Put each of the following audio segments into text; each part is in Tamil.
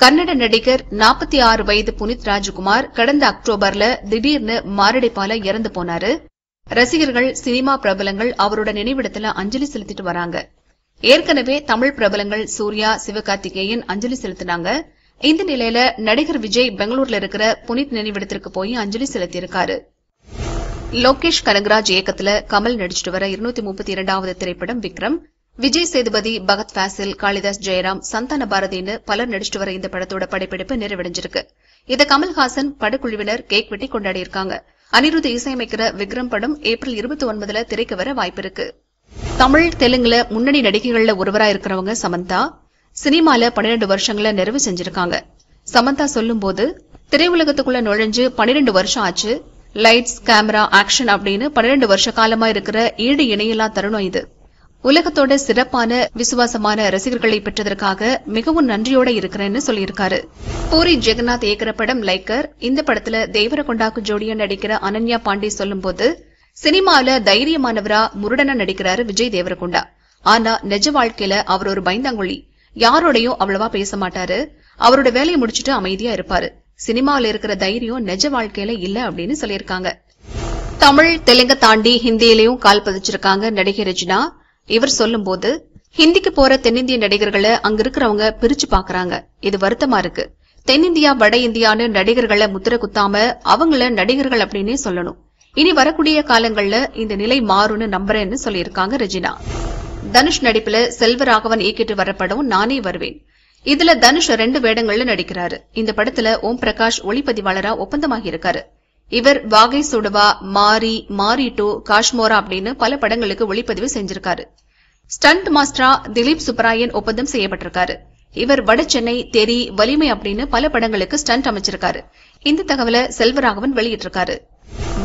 கன்னட நடிகர் நாற்பத்தி ஆறு வயது புனித் ராஜ்குமார் கடந்த அக்டோபர்ல திடீர்னு மாரடைப்பால இறந்து போனாரு ரசிகர்கள் சினிமா பிரபலங்கள் அவரோட நினைவிடத்துல அஞ்சலி செலுத்திட்டு வராங்க ஏற்கனவே தமிழ் பிரபலங்கள் சூர்யா சிவகார்த்திகேயன் அஞ்சலி செலுத்தினாங்க இந்த நிலையில நடிகர் விஜய் பெங்களூர்ல இருக்கிற புனித் நினைவிடத்திற்கு போய் அஞ்சலி செலுத்தியிருக்காரு லோகேஷ் கனகராஜ் இயக்கத்துல கமல் நடிச்சிட்டு வர இருநூத்தி முப்பத்தி இரண்டாவது திரைப்படம் விக்ரம் விஜய் சேதுபதி பகத் ஃபாசில் காளிதாஸ் ஜெயராம் சந்தான பாரதின்னு பலர் நடிச்சிட்டு வர இந்த படத்தோட படப்பிடிப்பு நிறைவடைஞ்சிருக்கு இத கமல்ஹாசன் படக்குழுவினர் கேக் வெட்டி கொண்டாடியிருக்காங்க அனிருத் இசையமைக்கிற விக்ரம் படம் ஏப்ரல் இருபத்தி ஒன்பதுல திரைக்கு வர வாய்ப்பிருக்கு தமிழ் தெலுங்குல முன்னணி நடிகைகள்ல ஒருவரா இருக்கிறவங்க சமந்தா சினிமால பன்னிரண்டு வருஷங்கள நிறைவு செஞ்சிருக்காங்க சமந்தா சொல்லும்போது திரையுலகத்துக்குள்ள நுழைஞ்சு பனிரெண்டு வருஷம் ஆச்சு லைட்ஸ் கேமரா ஆக்ஷன் அப்படின்னு பனிரெண்டு வருஷ காலமா இருக்கிற ஈடு இணையெல்லாம் தருணம் இது உலகத்தோட சிறப்பான விசுவாசமான ரசிகர்களை பெற்றதற்காக மிகவும் நன்றியோட இருக்கிறேன்னு சொல்லியிருக்காரு பூரி ஜெகநாத் இயக்கிற படம் லைக்கர் இந்த படத்துல தேவரகொண்டாக்கு ஜோடியா நடிக்கிற அனன்யா பாண்டே சொல்லும்போது சினிமாவில தைரியமானவரா முருடனா நடிக்கிறாரு விஜய் தேவரகொண்டா ஆனா நெஜ வாழ்க்கையில அவர் ஒரு பயந்தாங்குழி யாரோடையும் அவ்வளவா பேச மாட்டாரு அவரோட வேலையை முடிச்சுட்டு அமைதியா இருப்பாரு சினிமாவில இருக்கிற தைரியம் நெஜ வாழ்க்கையில இல்ல அப்படின்னு சொல்லியிருக்காங்க தமிழ் தெலுங்க தாண்டி ஹிந்தியிலையும் கால் பதிச்சிருக்காங்க நடிகை ரஜினா இவர் சொல்லும்போது ஹிந்திக்கு போற தென்னிந்திய நடிகர்களை அங்க இருக்கிறவங்க பிரிச்சு பாக்குறாங்க இது வருத்தமா இருக்கு தென்னிந்தியா வட இந்தியான்னு நடிகர்களை முத்திர குத்தாம அவங்கள நடிகர்கள் அப்படின்னே சொல்லணும் இனி வரக்கூடிய காலங்கள்ல இந்த நிலை மாறும்னு நம்புறேன்னு சொல்லியிருக்காங்க ரெஜினா தனுஷ் நடிப்புல செல்வராகவன் இயக்கிட்டு வர படம் நானே வருவேன் இதுல தனுஷ் ரெண்டு வேடங்கள்ல நடிக்கிறாரு இந்த படத்துல ஓம் பிரகாஷ் ஒளிப்பதிவாளரா ஒப்பந்தமாகி இருக்காரு இவர் வாகை சுடவா மாரி மாரி டூ காஷ்மோரா அப்படின்னு பல படங்களுக்கு ஒளிப்பதிவு செஞ்சிருக்காரு ஸ்டண்ட் மாஸ்டரா திலீப் சுப்பராயன் ஒப்பந்தம் செய்யப்பட்டிருக்காரு இவர் வட சென்னை தெரி வலிமை அப்படின்னு பல படங்களுக்கு ஸ்டண்ட் அமைச்சிருக்காரு இந்த தகவலை செல்வராகவன் வெளியிட்டிருக்காரு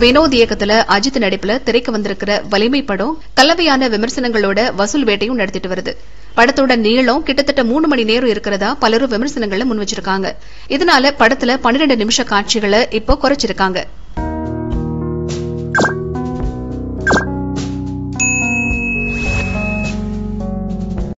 வினோத் இயக்கத்துல அஜித் நடிப்புல திரைக்கு வந்திருக்கிற வலிமை படம் கலவையான விமர்சனங்களோட வசூல் வேட்டையும் நடத்திட்டு வருது படத்தோட நீளம் கிட்டத்தட்ட மூணு மணி நேரம் இருக்கிறதா பலரும் விமர்சனங்களை முன் வச்சிருக்காங்க இதனால படத்துல பன்னிரண்டு நிமிஷ காட்சிகளை இப்போ குறைச்சிருக்காங்க